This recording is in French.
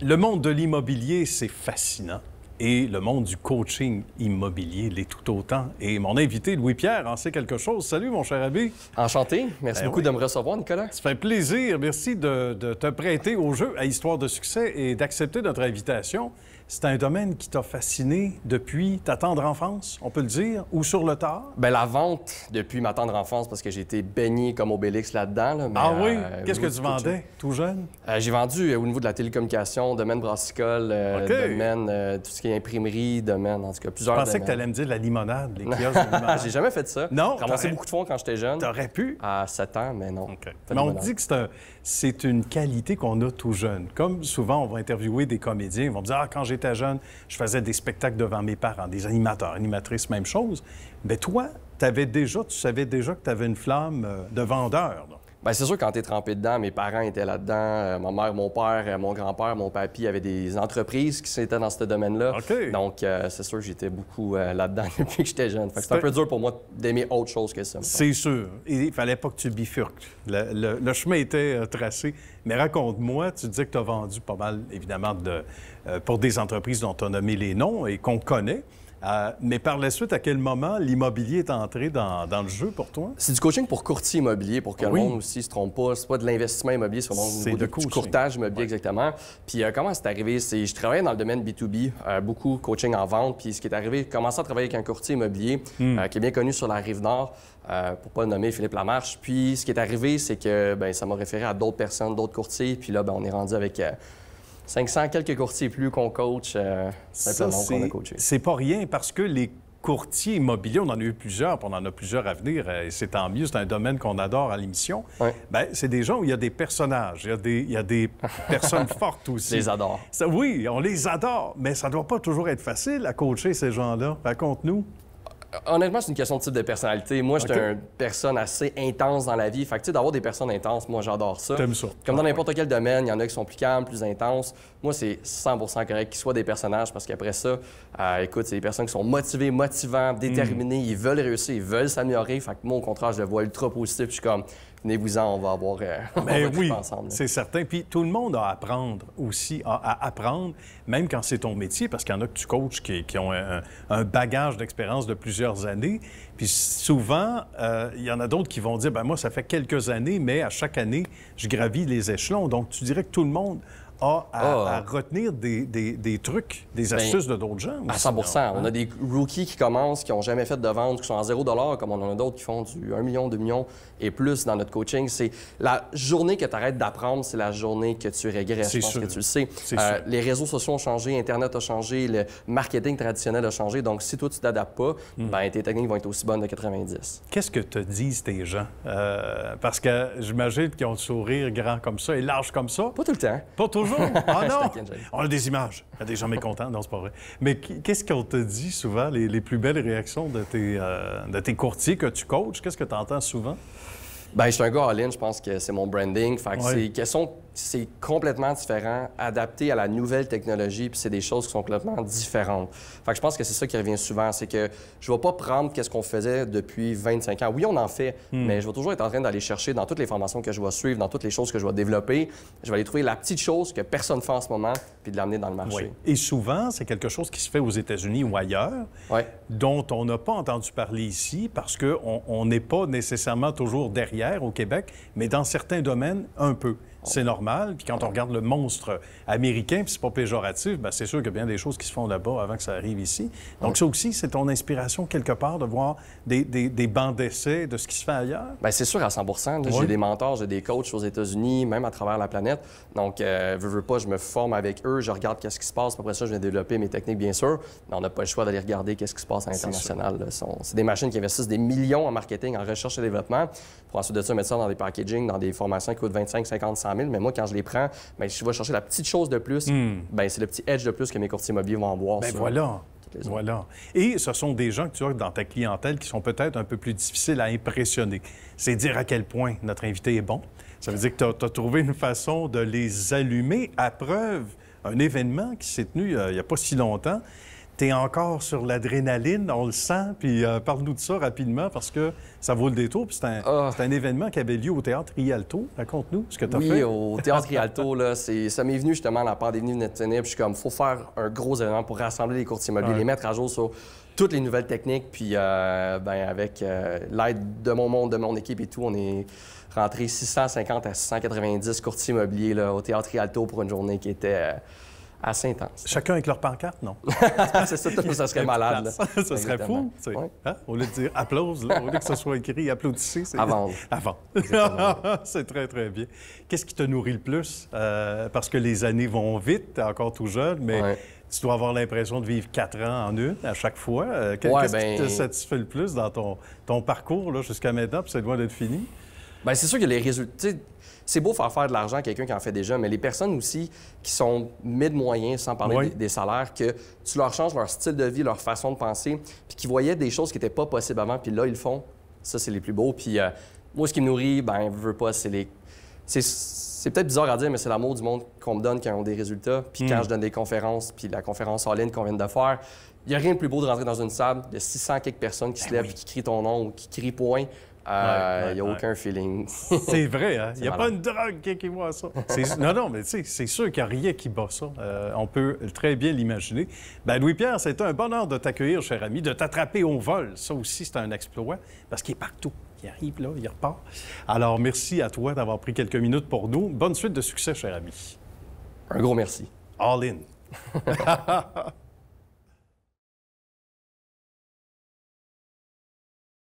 Le monde de l'immobilier, c'est fascinant. Et le monde du coaching immobilier l'est tout autant. Et mon invité, Louis-Pierre, en sait quelque chose. Salut, mon cher ami. Enchanté. Merci ben beaucoup de me recevoir, Nicolas. Ça fait plaisir. Merci de, de te prêter au jeu à Histoire de succès et d'accepter notre invitation. C'est un domaine qui t'a fasciné depuis ta tendre enfance, on peut le dire, ou sur le tard? Bien, la vente depuis ma tendre enfance, parce que j'ai été baigné comme Obélix là-dedans. ah oui? Euh, Qu'est-ce que tu vendais, tout jeune? Euh, j'ai vendu euh, au niveau de la télécommunication, domaine brassicole, domaine tout ce qui est imprimerie, domaine, en tout cas, plusieurs Je pensais que tu allais me dire de la limonade, les kiosques de j'ai jamais fait ça. Non? J'ai beaucoup de fonds quand j'étais jeune. T'aurais pu? À 7 ans, mais non. Mais on dit que c'est une qualité qu'on a tout jeune. Comme souvent, on va interviewer des comédiens, ils vont dire ah, « quand j'ai j'étais jeune, je faisais des spectacles devant mes parents, des animateurs, animatrices, même chose. Mais toi, avais déjà, tu savais déjà que tu avais une flamme euh, de vendeur. Bien, c'est sûr, quand tu es trempé dedans, mes parents étaient là-dedans, euh, ma mère, mon père, euh, mon grand-père, mon papy avaient des entreprises qui étaient dans ce domaine-là. Donc, euh, c'est sûr, j'étais beaucoup là-dedans depuis que j'étais jeune. C'est un peu dur pour moi d'aimer autre chose que ça. C'est sûr. Il fallait pas que tu bifurques. Le, chemin était tracé. Mais raconte-moi, tu dis que tu as vendu pas mal, évidemment, de, pour des entreprises dont tu as nommé les noms et qu'on connaît. Euh, mais par la suite, à quel moment l'immobilier est entré dans, le jeu pour toi? C'est du coaching pour courtier immobilier, pour que le monde aussi ne se trompe pas. C'est pas de l'investissement immobilier, c'est du courtage immobilier, exactement. Puis euh, comment c'est arrivé? C'est, je travaillais dans le domaine B2B, euh, beaucoup coaching en vente. Puis ce qui est arrivé, j'ai commencé à travailler avec un courtier immobilier hmm. qui est bien connu sur la rive nord, pour pas le nommer Philippe Lamarche. Puis ce qui est arrivé, c'est que ben, ça m'a référé à d'autres personnes, d'autres courtiers. Puis là, ben, on est rendu avec 500 quelques courtiers plus qu'on coach, euh, qu'on a coaché. C'est pas rien parce que les courtiers immobiliers, on en a eu plusieurs, puis on en a plusieurs à venir, euh, et c'est tant mieux, c'est un domaine qu'on adore à l'émission. Ben, c'est des gens où il y a des personnages, il y a des, il y des personnes fortes aussi. les adore. oui, on les adore, mais ça ne doit pas toujours être facile à coacher ces gens-là. Raconte-nous. Honnêtement, c'est une question de type de personnalité. Moi, je suis une personne assez intense dans la vie. Fait que, tu sais, d'avoir des personnes intenses, moi, j'adore ça. T'aimes ça. Comme dans ah, n'importe quel domaine, il y en a qui sont plus calmes, plus intenses. Moi, c'est 100 correct qu'ils soient des personnages parce qu'après ça, euh, écoute, c'est des personnes qui sont motivées, motivantes, déterminées. Mm. Ils veulent réussir, ils veulent s'améliorer. Fait que moi, au contraire, je le vois ultra positif. Je suis comme, venez-vous-en, on va avoir euh, on Mais ben oui, ensemble. C'est certain. Puis tout le monde a à apprendre aussi, à apprendre, même quand c'est ton métier, parce qu'il y en a que tu coaches qui, ont un, bagage d'expérience de plusieurs années. Puis souvent, euh, il y en a d'autres qui vont dire, ben moi, ça fait quelques années, mais à chaque année, je gravis les échelons. Donc, tu dirais que tout le monde ah. à, retenir des, trucs, des ben, astuces de d'autres gens. À 100 On a des rookies qui commencent, qui n'ont jamais fait de vente, qui sont à 0 comme on en a d'autres qui font du 1 million, 2 millions et plus dans notre coaching. C'est la journée que tu arrêtes d'apprendre, c'est la journée que tu régresses. Je que tu le sais. Euh, les réseaux sociaux ont changé, Internet a changé, le marketing traditionnel a changé. Donc, si toi, tu t'adaptes pas, hmm. ben, tes techniques vont être aussi bonnes de 90. Qu'est-ce que te disent tes gens? Euh, parce que j'imagine qu'ils ont le sourire grand comme ça et large comme ça. Pas tout le temps. Pas Ah non! On a des images. Il y a des gens mécontents. Non, c'est pas vrai. Mais qu'est-ce qu'on te dit souvent, les, les, plus belles réactions de tes, euh, de tes courtiers que tu coaches? Qu'est-ce que tu entends souvent? Bien, je suis un gars all-in. Je pense que c'est mon branding. Fait que c'est... Quelles sont c'est complètement différent, adapté à la nouvelle technologie, puis c'est des choses qui sont complètement différentes. Fait que je pense que c'est ça qui revient souvent, c'est que je ne vais pas prendre qu'est-ce qu'on faisait depuis 25 ans. Oui, on en fait, hmm. mais je vais toujours être en train d'aller chercher dans toutes les formations que je vais suivre, dans toutes les choses que je vais développer, je vais aller trouver la petite chose que personne ne fait en ce moment, puis de l'amener dans le marché. Oui. Et souvent, c'est quelque chose qui se fait aux États-Unis ou ailleurs, dont on n'a pas entendu parler ici, parce qu'on n'est pas nécessairement toujours derrière au Québec, mais dans certains domaines, un peu c'est normal. Puis quand on regarde le monstre américain, puis c'est pas péjoratif, ben, c'est sûr qu'il y a bien des choses qui se font là-bas avant que ça arrive ici. Donc ça aussi, c'est ton inspiration quelque part de voir des, des, bancs d'essai de ce qui se fait ailleurs? Bien, c'est sûr à 100 J'ai des mentors, j'ai des coachs aux États-Unis, même à travers la planète. Donc, euh, veux, veux pas, je me forme avec eux, je regarde qu'est-ce qui se passe. Après ça, je vais développer mes techniques, bien sûr. Mais on n'a pas le choix d'aller regarder qu'est-ce qui se passe à l'international. C'est des machines qui investissent des millions en marketing, en recherche et développement, pour ensuite de ça mettre ça dans des packaging, dans des formations qui coûtent 25, 50, mais moi, quand je les prends, ben, je vais chercher la petite chose de plus. Hmm. Ben c'est le petit edge de plus que mes courtiers immobiliers vont avoir. Ben, voilà. Voilà. Et ce sont des gens que tu as dans ta clientèle qui sont peut-être un peu plus difficiles à impressionner. C'est dire à quel point notre invité est bon. Ça veut dire que tu as, trouvé une façon de les allumer à preuve. Un événement qui s'est tenu euh, il n'y a pas si longtemps, tu es encore sur l'adrénaline, on le sent. Puis euh, parle-nous de ça rapidement parce que ça vaut le détour. Puis c'est un, ah. événement qui avait lieu au Théâtre Rialto. Raconte-nous ce que tu as fait. Oui, au Théâtre Rialto, là, ça m'est venu justement la pandémie venait de tenir. Puis je suis comme, faut faire un gros événement pour rassembler les courtiers immobiliers, les mettre à jour sur toutes les nouvelles techniques. Puis euh, ben, avec euh, l'aide de mon monde, de mon équipe et tout, on est rentré 650 à 690 courtiers immobiliers au Théâtre Rialto pour une journée qui était à saint Chacun avec leur pancarte, non? c'est ça, ça serait malade. Là. ça serait fou. Tu sais. Hein? Au lieu de dire applause, au lieu que ce soit écrit, applaudissez. C'est... Avant. Avant. c'est très, très bien. Qu'est-ce qui te nourrit le plus? Euh, parce que les années vont vite, tu es encore tout jeune, mais tu dois avoir l'impression de vivre quatre ans en une à chaque fois. Euh, qu'est-ce qui ben te satisfait le plus dans ton, ton parcours jusqu'à maintenant, puis c'est loin d'être fini? Bien, c'est sûr que les résultats. C'est beau faire faire de l'argent à quelqu'un qui en fait déjà, mais les personnes aussi qui sont de moyens sans parler des, salaires, que tu leur changes leur style de vie, leur façon de penser, puis qui voyaient des choses qui n'étaient pas possibles avant, puis là, ils le font. Ça, c'est les plus beaux. Puis euh, moi, ce qui me nourrit, ben, je veux pas, c'est les. C'est peut-être bizarre à dire, mais c'est l'amour du monde qu'on me donne quand on a des résultats. Puis quand hmm. je donne des conférences, puis la conférence en ligne qu'on vient de faire, il n'y a rien de plus beau de rentrer dans une salle de 600 quelques personnes qui ben se lèvent qui crient ton nom qui crient point il n'y euh, a aucun feeling. c'est vrai, il hein? n'y a pas une drogue qui voit ça. Non, non, mais tu sais, c'est sûr qu'il n'y a rien qui bat ça. Euh, on peut très bien l'imaginer. Ben, Louis-Pierre, c'est un bonheur de t'accueillir, cher ami, de t'attraper au vol. Ça aussi, c'est un exploit parce qu'il est partout. Il arrive là, il repart. Alors, merci à toi d'avoir pris quelques minutes pour nous. Bonne suite de succès, cher ami. Un gros merci. All in.